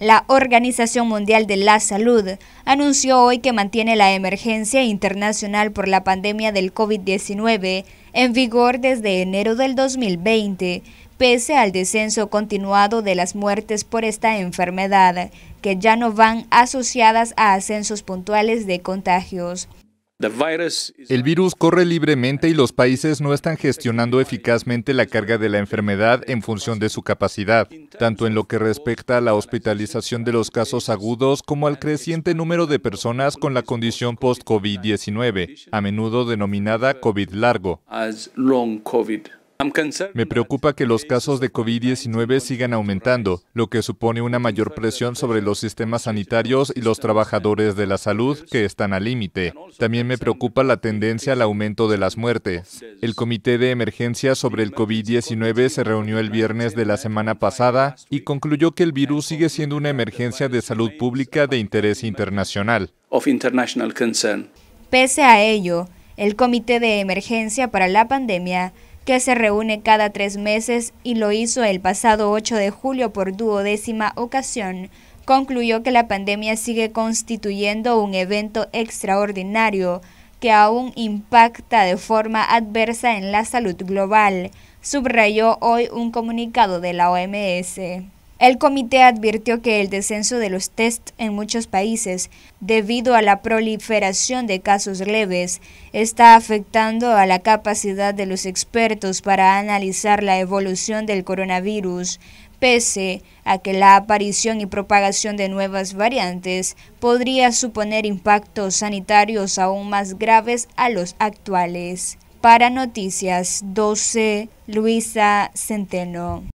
La Organización Mundial de la Salud anunció hoy que mantiene la emergencia internacional por la pandemia del COVID-19 en vigor desde enero del 2020, pese al descenso continuado de las muertes por esta enfermedad, que ya no van asociadas a ascensos puntuales de contagios. El virus corre libremente y los países no están gestionando eficazmente la carga de la enfermedad en función de su capacidad, tanto en lo que respecta a la hospitalización de los casos agudos como al creciente número de personas con la condición post-COVID-19, a menudo denominada COVID largo. Me preocupa que los casos de COVID-19 sigan aumentando, lo que supone una mayor presión sobre los sistemas sanitarios y los trabajadores de la salud que están al límite. También me preocupa la tendencia al aumento de las muertes. El Comité de Emergencia sobre el COVID-19 se reunió el viernes de la semana pasada y concluyó que el virus sigue siendo una emergencia de salud pública de interés internacional. Pese a ello, el Comité de Emergencia para la Pandemia que se reúne cada tres meses y lo hizo el pasado 8 de julio por duodécima ocasión, concluyó que la pandemia sigue constituyendo un evento extraordinario que aún impacta de forma adversa en la salud global, subrayó hoy un comunicado de la OMS. El comité advirtió que el descenso de los test en muchos países, debido a la proliferación de casos leves, está afectando a la capacidad de los expertos para analizar la evolución del coronavirus, pese a que la aparición y propagación de nuevas variantes podría suponer impactos sanitarios aún más graves a los actuales. Para Noticias 12, Luisa Centeno.